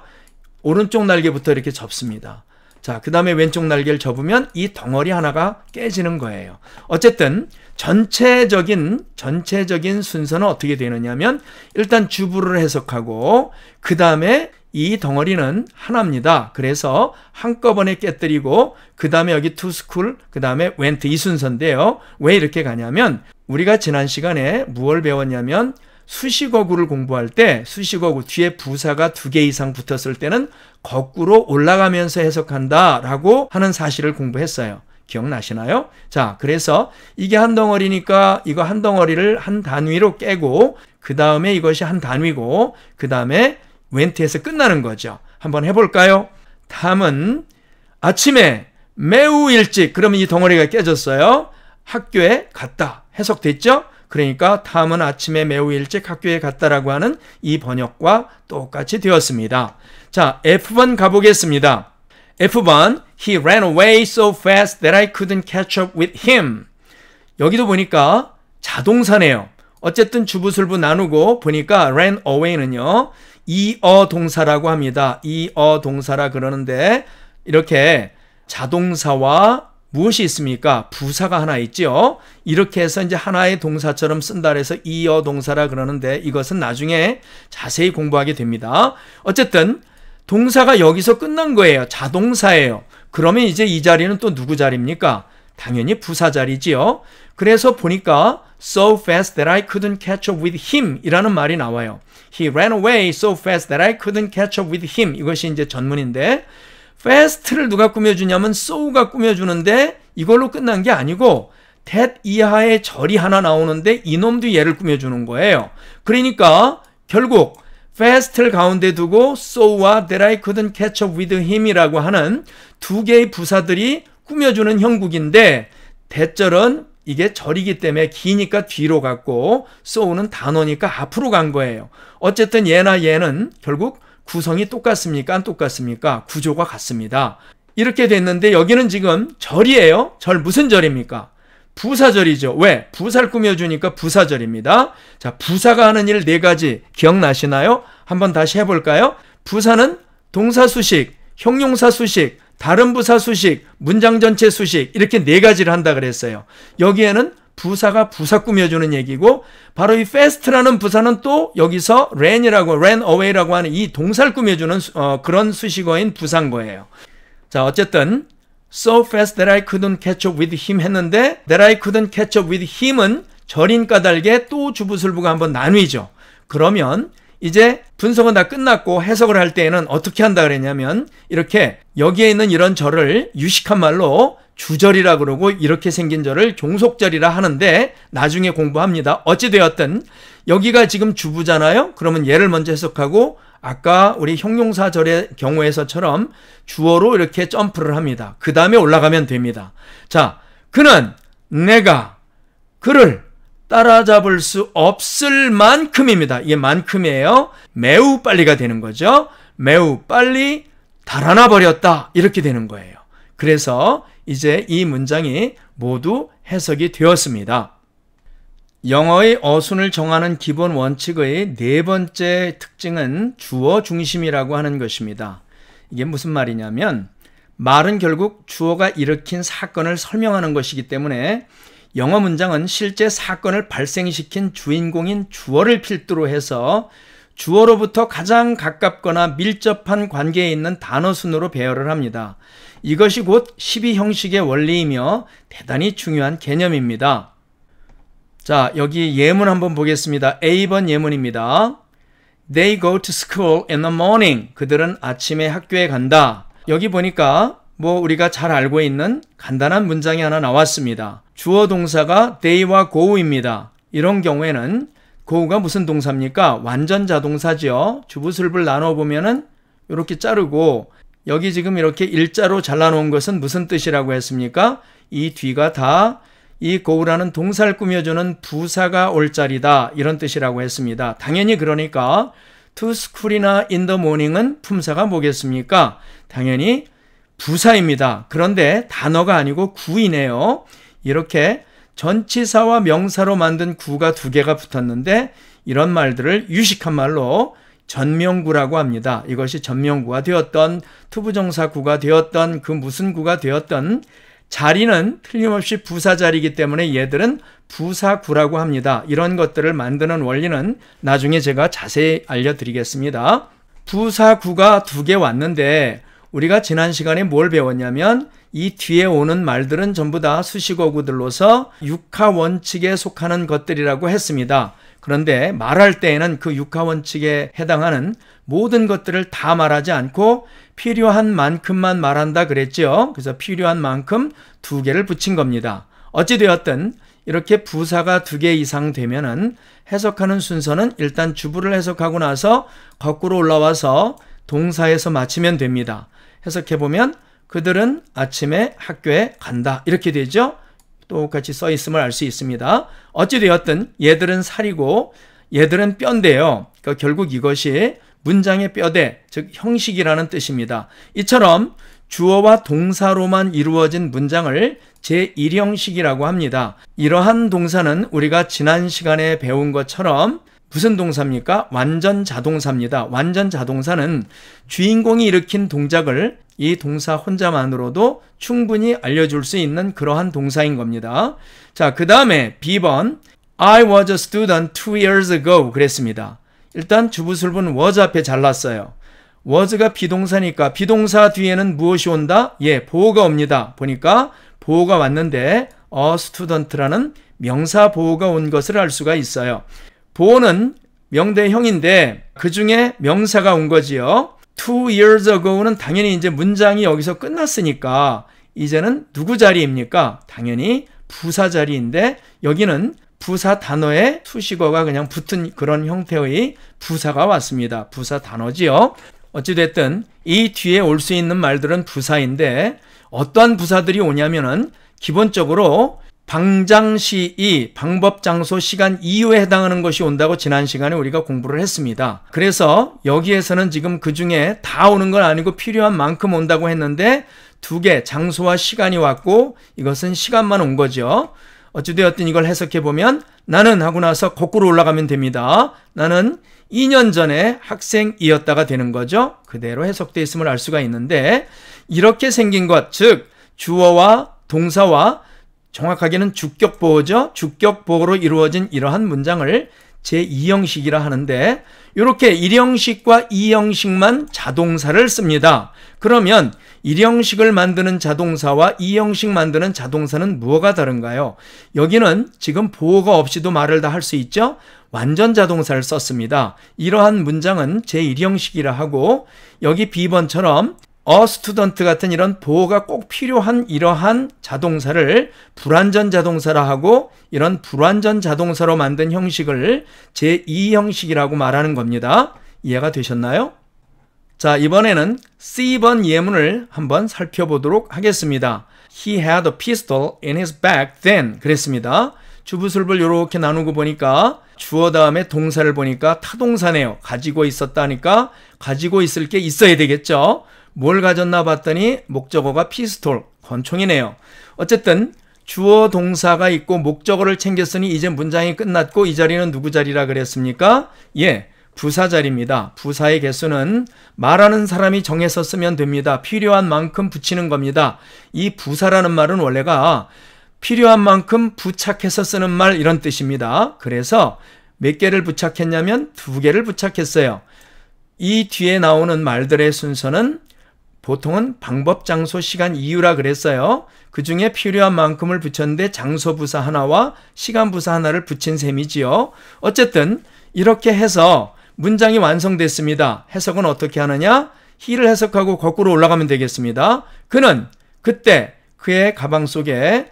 오른쪽 날개부터 이렇게 접습니다. 자, 그 다음에 왼쪽 날개를 접으면 이 덩어리 하나가 깨지는 거예요. 어쨌든 전체적인 전체적인 순서는 어떻게 되느냐면 일단 주부를 해석하고 그 다음에 이 덩어리는 하나입니다. 그래서 한꺼번에 깨뜨리고 그 다음에 여기 투스쿨 그 다음에 웬트 이 순서인데요. 왜 이렇게 가냐면 우리가 지난 시간에 무얼 배웠냐면 수식어구를 공부할 때 수식어구 뒤에 부사가 두 개 이상 붙었을 때는 거꾸로 올라가면서 해석한다라고 하는 사실을 공부했어요. 기억나시나요? 자, 그래서 이게 한 덩어리니까 이거 한 덩어리를 한 단위로 깨고 그 다음에 이것이 한 단위고 그 다음에 웬트에서 끝나는 거죠. 한번 해볼까요? 다음은 아침에 매우 일찍 그러면 이 덩어리가 깨졌어요. 학교에 갔다 해석됐죠? 그러니까 다음은 아침에 매우 일찍 학교에 갔다라고 하는 이 번역과 똑같이 되었습니다. 자, F번 가보겠습니다. F번 He ran away so fast that I couldn't catch up with him. 여기도 보니까 자동사네요. 어쨌든 주부술부 나누고 보니까 ran away는요. 이어 동사라고 합니다. 이어 동사라 그러는데 이렇게 자동사와 무엇이 있습니까? 부사가 하나 있지요. 이렇게 해서 이제 하나의 동사처럼 쓴다 그래서 이어 동사라 그러는데 이것은 나중에 자세히 공부하게 됩니다. 어쨌든 동사가 여기서 끝난 거예요. 자동사예요. 그러면 이제 이 자리는 또 누구 자리입니까? 당연히 부사 자리지요. 그래서 보니까 so fast that I couldn't catch up with him 이라는 말이 나와요. He ran away so fast that I couldn't catch up with him. 이것이 이제 전문인데 패스트를 누가 꾸며주냐면 소우가 꾸며주는데 이걸로 끝난 게 아니고 대 이하의 절이 하나 나오는데 이놈도 얘를 꾸며주는 거예요. 그러니까 결국 패스트를 가운데 두고 소우와 t h 이크 I 캐 o 위드 l 이라고 하는 두 개의 부사들이 꾸며주는 형국인데 대절은 이게 절이기 때문에 기니까 뒤로 갔고 소우는 단어니까 앞으로 간 거예요. 어쨌든 얘나 얘는 결국 구성이 똑같습니까? 안 똑같습니까? 구조가 같습니다. 이렇게 됐는데 여기는 지금 절이에요. 절 무슨 절입니까? 부사절이죠. 왜? 부사를 꾸며주니까 부사절입니다. 자, 부사가 하는 일 네 가지 기억나시나요? 한번 다시 해볼까요? 부사는 동사 수식, 형용사 수식, 다른 부사 수식, 문장 전체 수식 이렇게 네 가지를 한다 그랬어요. 여기에는 부사가 부사 꾸며주는 얘기고 바로 이 fast라는 부사는 또 여기서 ran이라고 ran away라고 하는 이 동사를 꾸며주는 어, 그런 수식어인 부산 거예요. 자 어쨌든 so fast that I couldn't catch up with him 했는데 that I couldn't catch up with him은 절인 까닭에 또 주부술부가 한번 나뉘죠. 그러면 이제 분석은 다 끝났고 해석을 할 때에는 어떻게 한다 그랬냐면 이렇게 여기에 있는 이런 절을 유식한 말로 주절이라 그러고 이렇게 생긴 절을 종속절이라 하는데 나중에 공부합니다. 어찌되었든 여기가 지금 주부잖아요. 그러면 얘를 먼저 해석하고 아까 우리 형용사절의 경우에서처럼 주어로 이렇게 점프를 합니다. 그 다음에 올라가면 됩니다. 자, 그는 내가 그를 따라잡을 수 없을 만큼입니다. 이게 만큼이에요. 매우 빨리가 되는 거죠. 매우 빨리 달아나 버렸다. 이렇게 되는 거예요. 그래서 이제 이 문장이 모두 해석이 되었습니다. 영어의 어순을 정하는 기본 원칙의 네 번째 특징은 주어 중심이라고 하는 것입니다. 이게 무슨 말이냐면 말은 결국 주어가 일으킨 사건을 설명하는 것이기 때문에 영어 문장은 실제 사건을 발생시킨 주인공인 주어를 필두로 해서 주어로부터 가장 가깝거나 밀접한 관계에 있는 단어 순으로 배열을 합니다. 이것이 곧 12형식의 원리이며 대단히 중요한 개념입니다. 자, 여기 예문 한번 보겠습니다. A번 예문입니다. They go to school in the morning. 그들은 아침에 학교에 간다. 여기 보니까 뭐 우리가 잘 알고 있는 간단한 문장이 하나 나왔습니다. 주어 동사가 they와 go입니다. 이런 경우에는 go가 무슨 동사입니까? 완전 자동사지요. 주부 슬불 나눠 보면은 이렇게 자르고 여기 지금 이렇게 일자로 잘라놓은 것은 무슨 뜻이라고 했습니까? 이 뒤가 다 이 고우라는 동사를 꾸며주는 부사가 올 자리다 이런 뜻이라고 했습니다. 당연히 그러니까 to school이나 in the morning은 품사가 뭐겠습니까? 당연히 부사입니다. 그런데 단어가 아니고 구이네요. 이렇게 전치사와 명사로 만든 구가 두 개가 붙었는데 이런 말들을 유식한 말로 전명구라고 합니다. 이것이 전명구가 되었던 투부정사구가 되었던 그 무슨 구가 되었던 자리는 틀림없이 부사 자리이기 때문에 얘들은 부사구라고 합니다. 이런 것들을 만드는 원리는 나중에 제가 자세히 알려드리겠습니다. 부사구가 두 개 왔는데 우리가 지난 시간에 뭘 배웠냐면 이 뒤에 오는 말들은 전부 다 수식어구들로서 육하 원칙에 속하는 것들이라고 했습니다. 그런데 말할 때에는 그 육하원칙에 해당하는 모든 것들을 다 말하지 않고 필요한 만큼만 말한다 그랬지요. 그래서 필요한 만큼 두 개를 붙인 겁니다. 어찌되었든 이렇게 부사가 두 개 이상 되면은 해석하는 순서는 일단 주부를 해석하고 나서 거꾸로 올라와서 동사에서 마치면 됩니다. 해석해보면 그들은 아침에 학교에 간다. 이렇게 되죠. 똑같이 써 있음을 알 수 있습니다. 어찌되었든 얘들은 살이고 얘들은 뼈인데요. 그러니까 결국 이것이 문장의 뼈대, 즉 형식이라는 뜻입니다. 이처럼 주어와 동사로만 이루어진 문장을 제1형식이라고 합니다. 이러한 동사는 우리가 지난 시간에 배운 것처럼 무슨 동사입니까? 완전 자동사입니다. 완전 자동사는 주인공이 일으킨 동작을 이 동사 혼자만으로도 충분히 알려줄 수 있는 그러한 동사인 겁니다. 자, 그 다음에 B번 I was a student two years ago 그랬습니다. 일단 주부술분 was 앞에 잘랐어요. was가 비동사니까 비동사 뒤에는 무엇이 온다? 예, 보호가 옵니다. 보니까 보호가 왔는데 a student라는 명사 보호가 온 것을 알 수가 있어요. 보호는 명대형인데 그 중에 명사가 온 거지요. two years ago는 당연히 이제 문장이 여기서 끝났으니까 이제는 누구 자리입니까? 당연히 부사 자리인데 여기는 부사 단어에 수식어가 그냥 붙은 그런 형태의 부사가 왔습니다. 부사 단어지요. 어찌됐든 이 뒤에 올 수 있는 말들은 부사인데 어떠한 부사들이 오냐면은 기본적으로 방장시 이 방법 장소 시간 이후에 해당하는 것이 온다고 지난 시간에 우리가 공부를 했습니다. 그래서 여기에서는 지금 그 중에 다 오는 건 아니고 필요한 만큼 온다고 했는데 두 개 장소와 시간이 왔고 이것은 시간만 온 거죠. 어찌되었든 이걸 해석해 보면 나는 하고 나서 거꾸로 올라가면 됩니다. 나는 2년 전에 학생이었다가 되는 거죠. 그대로 해석되어 있음을 알 수가 있는데 이렇게 생긴 것, 즉 주어와 동사와 정확하게는 주격보호죠. 주격보호로 이루어진 이러한 문장을 제2형식이라 하는데 이렇게 1형식과 2형식만 자동사를 씁니다. 그러면 1형식을 만드는 자동사와 2형식 만드는 자동사는 무엇가 다른가요? 여기는 지금 보호가 없이도 말을 다 할 수 있죠? 완전 자동사를 썼습니다. 이러한 문장은 제1형식이라 하고 여기 B번처럼 어 스튜던트 같은 이런 보호가 꼭 필요한 이러한 자동사를 불완전 자동사라 하고 이런 불완전 자동사로 만든 형식을 제2 형식이라고 말하는 겁니다. 이해가 되셨나요? 자, 이번에는 C번 예문을 한번 살펴보도록 하겠습니다. He had a pistol in his back then 그랬습니다. 주부술을 이렇게 나누고 보니까 주어 다음에 동사를 보니까 타동사네요. 가지고 있었다니까 가지고 있을 게 있어야 되겠죠. 뭘 가졌나 봤더니 목적어가 피스톨, 권총이네요. 어쨌든 주어 동사가 있고 목적어를 챙겼으니 이제 문장이 끝났고 이 자리는 누구 자리라 그랬습니까? 예, 부사 자리입니다. 부사의 개수는 말하는 사람이 정해서 쓰면 됩니다. 필요한 만큼 붙이는 겁니다. 이 부사라는 말은 원래가 필요한 만큼 부착해서 쓰는 말 이런 뜻입니다. 그래서 몇 개를 부착했냐면 두 개를 부착했어요. 이 뒤에 나오는 말들의 순서는 보통은 방법 장소 시간 이유라 그랬어요. 그 중에 필요한 만큼을 붙였는데 장소 부사 하나와 시간 부사 하나를 붙인 셈이지요. 어쨌든 이렇게 해서 문장이 완성됐습니다. 해석은 어떻게 하느냐? 히를 해석하고 거꾸로 올라가면 되겠습니다. 그는 그때 그의 가방 속에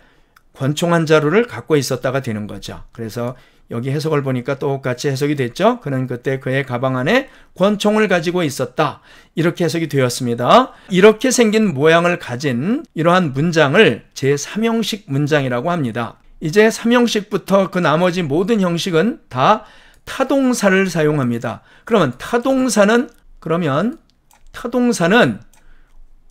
권총 한 자루를 갖고 있었다가 되는 거죠. 그래서 여기 해석을 보니까 똑같이 해석이 됐죠. 그는 그때 그의 가방 안에 권총을 가지고 있었다. 이렇게 해석이 되었습니다. 이렇게 생긴 모양을 가진 이러한 문장을 제3형식 문장이라고 합니다. 이제 3형식부터 그 나머지 모든 형식은 다 타동사를 사용합니다. 그러면 타동사는 그러면 타동사는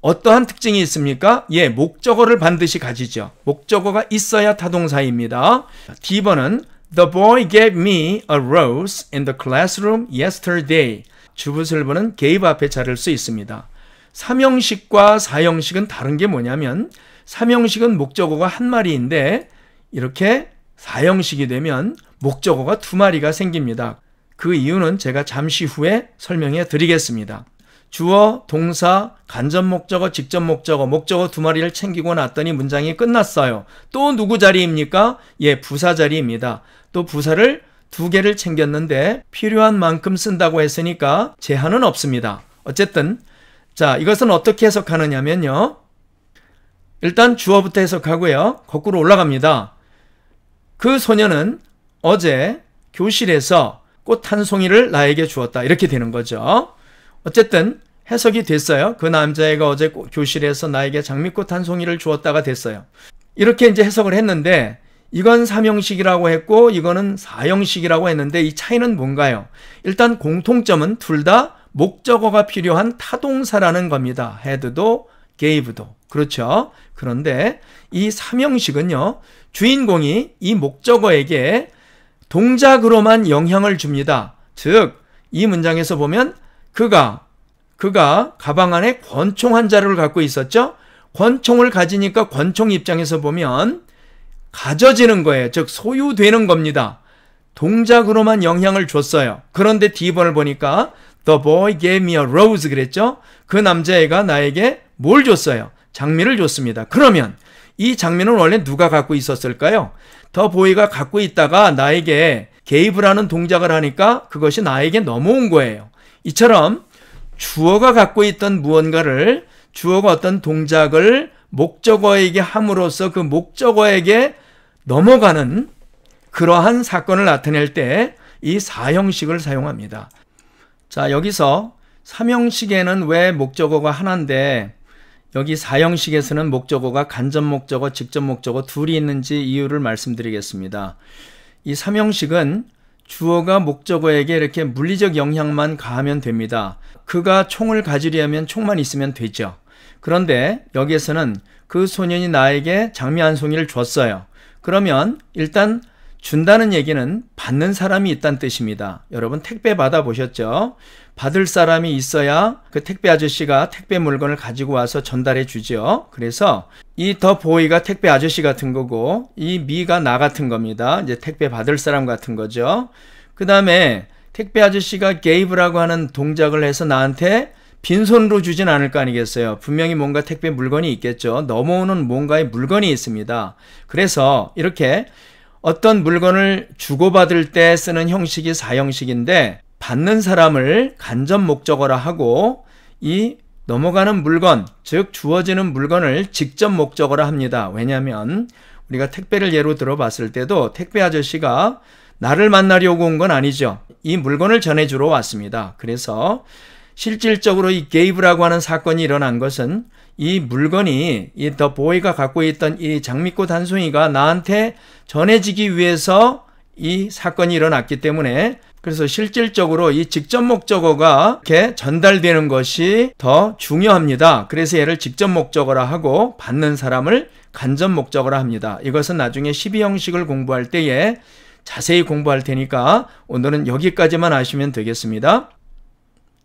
어떠한 특징이 있습니까? 예, 목적어를 반드시 가지죠. 목적어가 있어야 타동사입니다. D번은 The boy gave me a rose in the classroom yesterday. 주부슬문는 gave 앞에 자를 수 있습니다. 삼형식과 사형식은 다른 게 뭐냐면 삼형식은 목적어가 한 마리인데 이렇게 사형식이 되면 목적어가 두 마리가 생깁니다. 그 이유는 제가 잠시 후에 설명해 드리겠습니다. 주어, 동사, 간접 목적어, 직접 목적어, 목적어 두 마리를 챙기고 났더니 문장이 끝났어요. 또 누구 자리입니까? 예, 부사 자리입니다. 또 부사를 두 개를 챙겼는데 필요한 만큼 쓴다고 했으니까 제한은 없습니다. 어쨌든 자 이것은 어떻게 해석하느냐면요. 일단 주어부터 해석하고요. 거꾸로 올라갑니다. 그 소녀는 어제 교실에서 꽃 한 송이를 나에게 주었다. 이렇게 되는 거죠. 어쨌든 해석이 됐어요. 그 남자애가 어제 교실에서 나에게 장미꽃 한 송이를 주었다가 됐어요. 이렇게 이제 해석을 했는데 이건 3형식이라고 했고 이거는 4형식이라고 했는데 이 차이는 뭔가요? 일단 공통점은 둘 다 목적어가 필요한 타동사라는 겁니다. 헤드도 게이브도 그렇죠. 그런데 이 3형식은요. 주인공이 이 목적어에게 동작으로만 영향을 줍니다. 즉, 이 문장에서 보면 그가 그가 가방 안에 권총 한 자루를 갖고 있었죠. 권총을 가지니까 권총 입장에서 보면 가져지는 거예요. 즉 소유되는 겁니다. 동작으로만 영향을 줬어요. 그런데 D번을 보니까 The boy gave me a rose 그랬죠? 그 남자애가 나에게 뭘 줬어요? 장미를 줬습니다. 그러면 이 장미는 원래 누가 갖고 있었을까요? 더 보이가 갖고 있다가 나에게 개입을하는 동작을 하니까 그것이 나에게 넘어온 거예요. 이처럼 주어가 갖고 있던 무언가를 주어가 어떤 동작을 목적어에게 함으로써 그 목적어에게 넘어가는 그러한 사건을 나타낼 때 이 사형식을 사용합니다. 자, 여기서 삼형식에는 왜 목적어가 하나인데 여기 사형식에서는 목적어가 간접 목적어, 직접 목적어 둘이 있는지 이유를 말씀드리겠습니다. 이 삼형식은 주어가 목적어에게 이렇게 물리적 영향만 가하면 됩니다. 그가 총을 가지려면 총만 있으면 되죠. 그런데 여기에서는 그 소년이 나에게 장미 한 송이를 줬어요. 그러면 일단 준다는 얘기는 받는 사람이 있다는 뜻입니다. 여러분 택배 받아보셨죠? 받을 사람이 있어야 그 택배 아저씨가 택배 물건을 가지고 와서 전달해 주죠. 그래서 이 더 보이가 택배 아저씨 같은 거고 이 미가 나 같은 겁니다. 이제 택배 받을 사람 같은 거죠. 그 다음에 택배 아저씨가 게이브라고 하는 동작을 해서 나한테 빈손으로 주진 않을 거 아니겠어요. 분명히 뭔가 택배 물건이 있겠죠. 넘어오는 뭔가의 물건이 있습니다. 그래서 이렇게 어떤 물건을 주고받을 때 쓰는 형식이 사형식인데 받는 사람을 간접 목적어라 하고 이 넘어가는 물건, 즉 주어지는 물건을 직접 목적어라 합니다. 왜냐하면 우리가 택배를 예로 들어봤을 때도 택배 아저씨가 나를 만나려고 온 건 아니죠. 이 물건을 전해주러 왔습니다. 그래서 실질적으로 이 게이브라고 하는 사건이 일어난 것은 이 물건이 이더 보이가 갖고 있던 이 장미꽃 한 송이가 나한테 전해지기 위해서 이 사건이 일어났기 때문에 그래서 실질적으로 이 직접 목적어가 이렇게 전달되는 것이 더 중요합니다. 그래서 얘를 직접 목적어라 하고 받는 사람을 간접 목적어라 합니다. 이것은 나중에 12형식을 공부할 때에 자세히 공부할 테니까 오늘은 여기까지만 아시면 되겠습니다.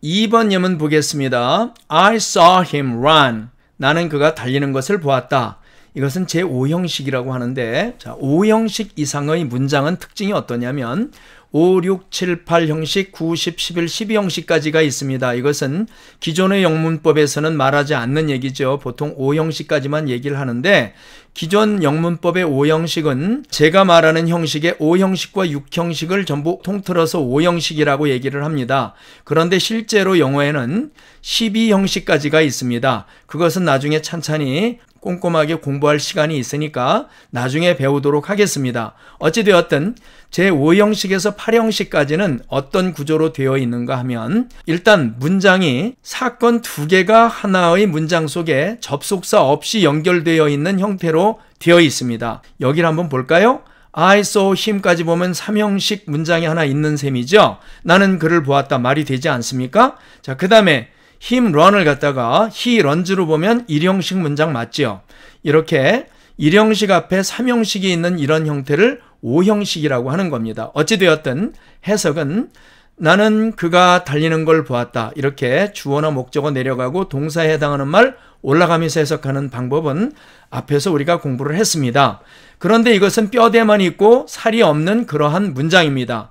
2번 예문 보겠습니다. I saw him run. 나는 그가 달리는 것을 보았다. 이것은 제5형식이라고 하는데 자, 5형식 이상의 문장은 특징이 어떠냐면 5, 6, 7, 8 형식, 9, 10, 11, 12 형식까지가 있습니다. 이것은 기존의 영문법에서는 말하지 않는 얘기죠. 보통 5 형식까지만 얘기를 하는데 기존 영문법의 5 형식은 제가 말하는 형식의 5 형식과 6 형식을 전부 통틀어서 5 형식이라고 얘기를 합니다. 그런데 실제로 영어에는 12 형식까지가 있습니다. 그것은 나중에 찬찬히 꼼꼼하게 공부할 시간이 있으니까 나중에 배우도록 하겠습니다. 어찌되었든 제5형식에서 8형식까지는 어떤 구조로 되어 있는가 하면 일단 문장이 사건 두 개가 하나의 문장 속에 접속사 없이 연결되어 있는 형태로 되어 있습니다. 여기를 한번 볼까요? I saw him까지 보면 3형식 문장이 하나 있는 셈이죠. 나는 그를 보았다 말이 되지 않습니까? 자, 그 다음에 힘 런을 갖다가 히 런즈로 보면 일형식 문장 맞지요. 이렇게 일형식 앞에 삼형식이 있는 이런 형태를 오형식이라고 하는 겁니다. 어찌되었든 해석은 나는 그가 달리는 걸 보았다. 이렇게 주어나 목적어 내려가고 동사에 해당하는 말 올라가면서 해석하는 방법은 앞에서 우리가 공부를 했습니다. 그런데 이것은 뼈대만 있고 살이 없는 그러한 문장입니다.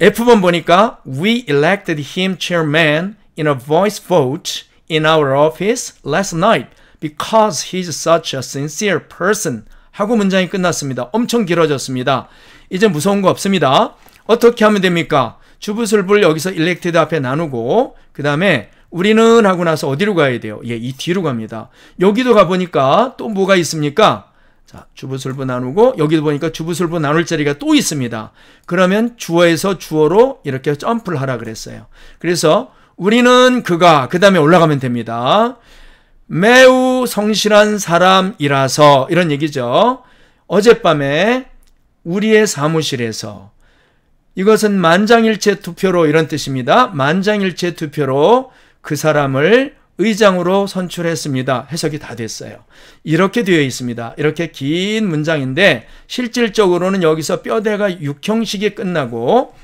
F번 보니까 We elected him chairman in a voice vote in our office last night because he's such a sincere person. 하고 문장이 끝났습니다. 엄청 길어졌습니다. 이제 무서운 거 없습니다. 어떻게 하면 됩니까? 주부술불 여기서 일렉티드 앞에 나누고 그 다음에 우리는 하고 나서 어디로 가야 돼요? 예, 이 뒤로 갑니다. 여기도 가보니까 또 뭐가 있습니까? 자, 주부술부 나누고 여기도 보니까 주부술부 나눌 자리가 또 있습니다. 그러면 주어에서 주어로 이렇게 점프를 하라 그랬어요. 그래서 우리는 그가 그 다음에 올라가면 됩니다. 매우 성실한 사람이라서 이런 얘기죠. 어젯밤에 우리의 사무실에서 이것은 만장일체 투표로 이런 뜻입니다. 만장일체 투표로 그 사람을 의장으로 선출했습니다. 해석이 다 됐어요. 이렇게 되어 있습니다. 이렇게 긴 문장인데 실질적으로는 여기서 뼈대가 육형식이 끝나고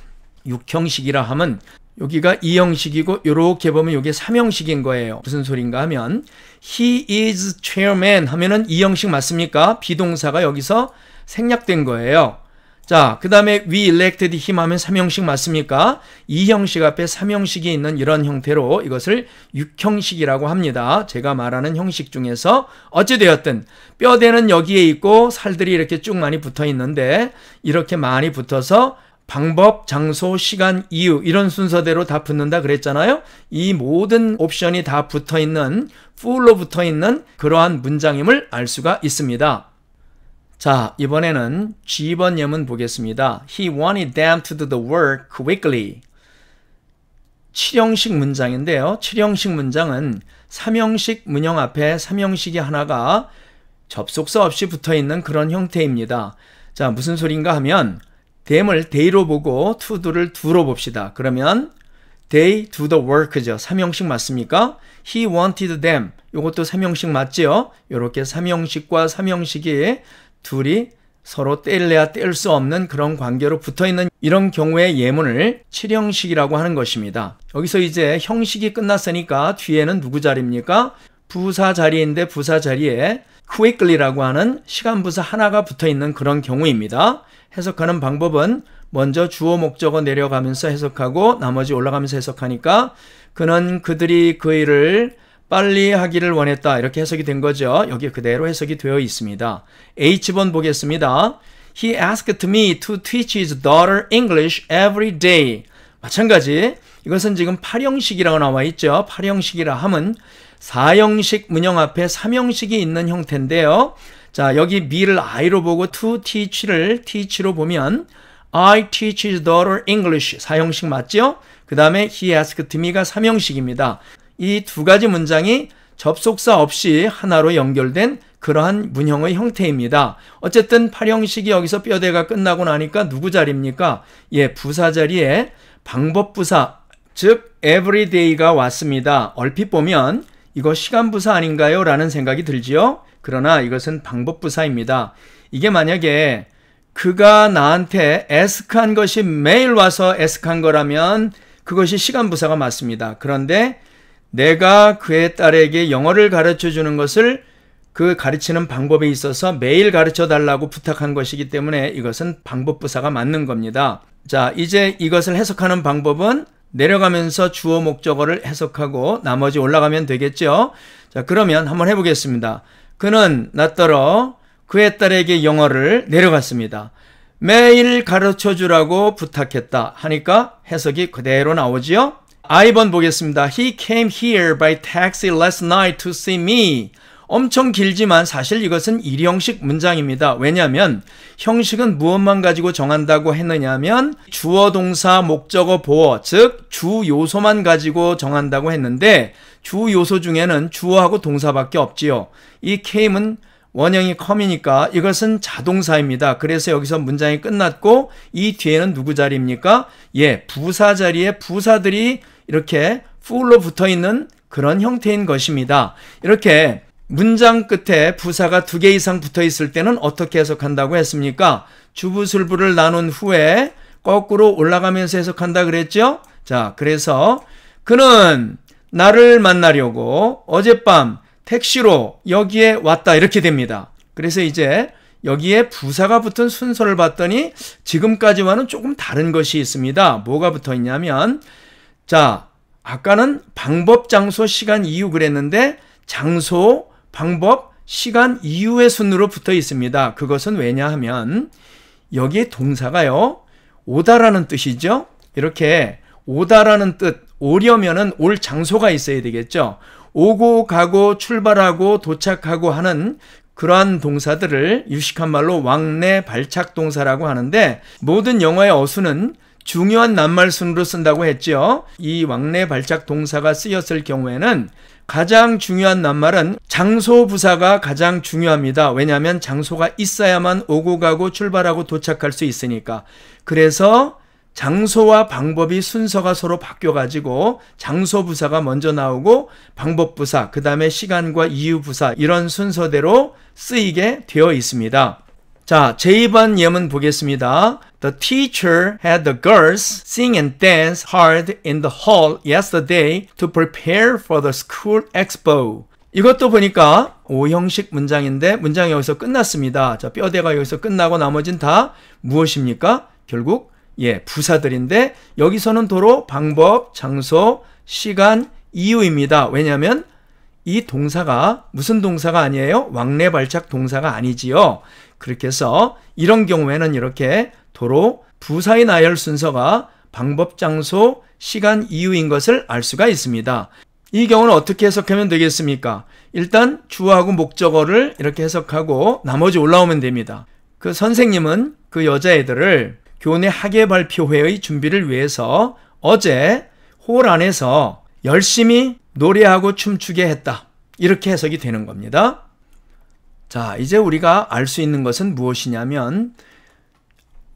육형식이라 함은 여기가 2형식이고 이렇게 보면 이게 3형식인 거예요. 무슨 소린가 하면 he is chairman 하면은 2형식 맞습니까? 비동사가 여기서 생략된 거예요. 자, 그 다음에 we elected him 하면 3형식 맞습니까? 2형식 앞에 3형식이 있는 이런 형태로 이것을 6형식이라고 합니다. 제가 말하는 형식 중에서 어찌되었든 뼈대는 여기에 있고 살들이 이렇게 쭉 많이 붙어 있는데 이렇게 많이 붙어서 방법, 장소, 시간, 이유 이런 순서대로 다 붙는다 그랬잖아요. 이 모든 옵션이 다 붙어 있는 풀로 붙어 있는 그러한 문장임을 알 수가 있습니다. 자, 이번에는 G번 예문 보겠습니다. He wanted them to do the work quickly. 7형식 문장인데요. 7형식 문장은 3형식 문형 앞에 3형식이 하나가 접속사 없이 붙어 있는 그런 형태입니다. 자, 무슨 소린가 하면 댐을 데이로 보고 투두를 do로 봅시다. 그러면 데이 e y d 크죠 3형식 맞습니까? he wanted them. 이것도 3형식 맞지요? 이렇게 3형식과 3형식이 둘이 서로 뗄래야 뗄 수 없는 그런 관계로 붙어있는 이런 경우의 예문을 7형식이라고 하는 것입니다. 여기서 이제 형식이 끝났으니까 뒤에는 누구 자리입니까? 부사 자리인데 부사 자리에 quickly라고 하는 시간 부사 하나가 붙어있는 그런 경우입니다. 해석하는 방법은 먼저 주어 목적어 내려가면서 해석하고 나머지 올라가면서 해석하니까 그는 그들이 그 일을 빨리 하기를 원했다. 이렇게 해석이 된 거죠. 여기 그대로 해석이 되어 있습니다. H번 보겠습니다. He asked me to teach his daughter English every day. 마찬가지 이것은 지금 8형식이라고 나와 있죠. 8형식이라 함은 4형식 문형 앞에 3형식이 있는 형태인데요. 자, 여기 me를 I로 보고 to teach를 teach로 보면 I teach his daughter English 4형식 맞죠? 그 다음에 he asked me가 3형식입니다. 이 두 가지 문장이 접속사 없이 하나로 연결된 그러한 문형의 형태입니다. 어쨌든 8형식이 여기서 뼈대가 끝나고 나니까 누구 자리입니까? 예, 부사 자리에 방법부사 즉 everyday가 왔습니다. 얼핏 보면 이거 시간 부사 아닌가요? 라는 생각이 들지요. 그러나 이것은 방법 부사입니다. 이게 만약에 그가 나한테 애석한 것이 매일 와서 애석한 거라면 그것이 시간 부사가 맞습니다. 그런데 내가 그의 딸에게 영어를 가르쳐 주는 것을 그 가르치는 방법에 있어서 매일 가르쳐 달라고 부탁한 것이기 때문에 이것은 방법 부사가 맞는 겁니다. 자, 이제 이것을 해석하는 방법은 내려가면서 주어 목적어를 해석하고 나머지 올라가면 되겠죠. 자, 그러면 한번 해보겠습니다. 그는 나더러 그의 딸에게 영어를 내려갔습니다. 매일 가르쳐 주라고 부탁했다 하니까 해석이 그대로 나오지요. 2번 아, 보겠습니다. He came here by taxi last night to see me. 엄청 길지만 사실 이것은 일형식 문장입니다. 왜냐하면 형식은 무엇만 가지고 정한다고 했느냐면 주어 동사 목적어 보어 즉 주 요소만 가지고 정한다고 했는데 주 요소 중에는 주어하고 동사밖에 없지요. 이 came은 원형이 컴이니까 이것은 자동사입니다. 그래서 여기서 문장이 끝났고 이 뒤에는 누구 자리입니까? 예, 부사 자리에 부사들이 이렇게 풀로 붙어 있는 그런 형태인 것입니다. 이렇게 문장 끝에 부사가 두 개 이상 붙어 있을 때는 어떻게 해석한다고 했습니까? 주부술부를 나눈 후에 거꾸로 올라가면서 해석한다 그랬죠? 자, 그래서 그는 나를 만나려고 어젯밤 택시로 여기에 왔다 이렇게 됩니다. 그래서 이제 여기에 부사가 붙은 순서를 봤더니 지금까지와는 조금 다른 것이 있습니다. 뭐가 붙어 있냐면 자, 아까는 방법 장소 시간 이유 그랬는데 장소 방법, 시간 이후의 순으로 붙어 있습니다. 그것은 왜냐하면 여기에 동사가요. 오다라는 뜻이죠. 이렇게 오다라는 뜻 오려면은 올 장소가 있어야 되겠죠. 오고 가고 출발하고 도착하고 하는 그러한 동사들을 유식한 말로 왕래 발착 동사라고 하는데 모든 영어의 어수는 중요한 낱말순으로 쓴다고 했죠. 이 왕래 발착 동사가 쓰였을 경우에는 가장 중요한 낱말은 장소 부사가 가장 중요합니다. 왜냐하면 장소가 있어야만 오고 가고 출발하고 도착할 수 있으니까. 그래서 장소와 방법이 순서가 서로 바뀌어가지고 장소 부사가 먼저 나오고 방법 부사, 그 다음에 시간과 이유 부사 이런 순서대로 쓰이게 되어 있습니다. 자, 제2번 예문 보겠습니다. The teacher had the girls sing and dance hard in the hall yesterday to prepare for the school expo. 이것도 보니까 오형식 문장인데 문장이 여기서 끝났습니다. 자, 뼈대가 여기서 끝나고 나머진 다 무엇입니까? 결국 예, 부사들인데 여기서는 도로, 방법, 장소, 시간, 이유입니다. 왜냐하면 이 동사가 무슨 동사가 아니에요? 왕래 발작 동사가 아니지요. 그렇게 해서 이런 경우에는 이렇게 도로 부사의 나열 순서가 방법 장소 시간 이유인 것을 알 수가 있습니다. 이 경우는 어떻게 해석하면 되겠습니까? 일단 주어하고 목적어를 이렇게 해석하고 나머지 올라오면 됩니다. 그 선생님은 그 여자애들을 교내 학예 발표회의 준비를 위해서 어제 홀 안에서 열심히 노래하고 춤추게 했다. 이렇게 해석이 되는 겁니다. 자, 이제 우리가 알 수 있는 것은 무엇이냐면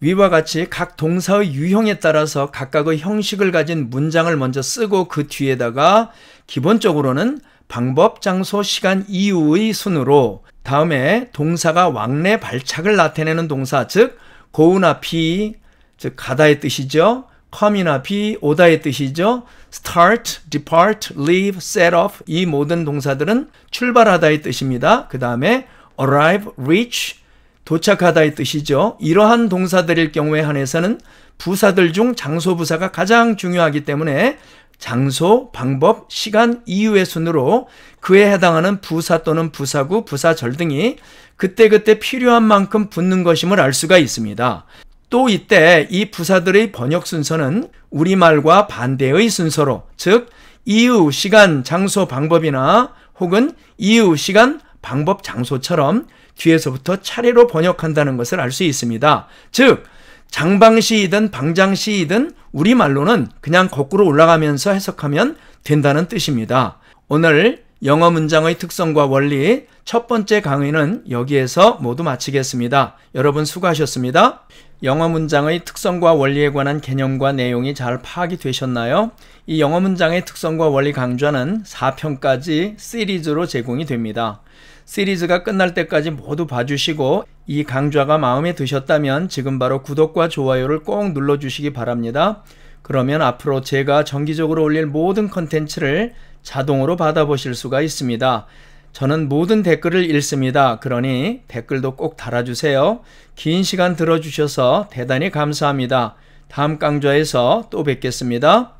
위와 같이 각 동사의 유형에 따라서 각각의 형식을 가진 문장을 먼저 쓰고 그 뒤에다가 기본적으로는 방법, 장소, 시간 이유의 순으로 다음에 동사가 왕래 발착을 나타내는 동사 즉 고우나 비, 즉 가다의 뜻이죠. c o 이나 b 오다의 뜻이죠. start, depart, leave, set off 이 모든 동사들은 출발하다의 뜻입니다. 그 다음에 arrive, reach, 도착하다의 뜻이죠. 이러한 동사들일 경우에 한해서는 부사들 중 장소 부사가 가장 중요하기 때문에 장소, 방법, 시간, 이유의 순으로 그에 해당하는 부사 또는 부사구, 부사절 등이 그때그때 필요한 만큼 붙는 것임을 알 수가 있습니다. 또 이때 이 부사들의 번역 순서는 우리말과 반대의 순서로, 즉, 이유, 시간, 장소, 방법이나 혹은 이유, 시간, 방법 장소처럼 뒤에서부터 차례로 번역한다는 것을 알 수 있습니다. 즉, 장방시이든 방장시이든 우리말로는 그냥 거꾸로 올라가면서 해석하면 된다는 뜻입니다. 오늘 영어 문장의 특성과 원리 첫 번째 강의는 여기에서 모두 마치겠습니다. 여러분 수고하셨습니다. 영어 문장의 특성과 원리에 관한 개념과 내용이 잘 파악이 되셨나요? 이 영어 문장의 특성과 원리 강좌는 4편까지 시리즈로 제공이 됩니다. 시리즈가 끝날 때까지 모두 봐주시고 이 강좌가 마음에 드셨다면 지금 바로 구독과 좋아요를 꼭 눌러주시기 바랍니다. 그러면 앞으로 제가 정기적으로 올릴 모든 컨텐츠를 자동으로 받아보실 수가 있습니다. 저는 모든 댓글을 읽습니다. 그러니 댓글도 꼭 달아주세요. 긴 시간 들어주셔서 대단히 감사합니다. 다음 강좌에서 또 뵙겠습니다.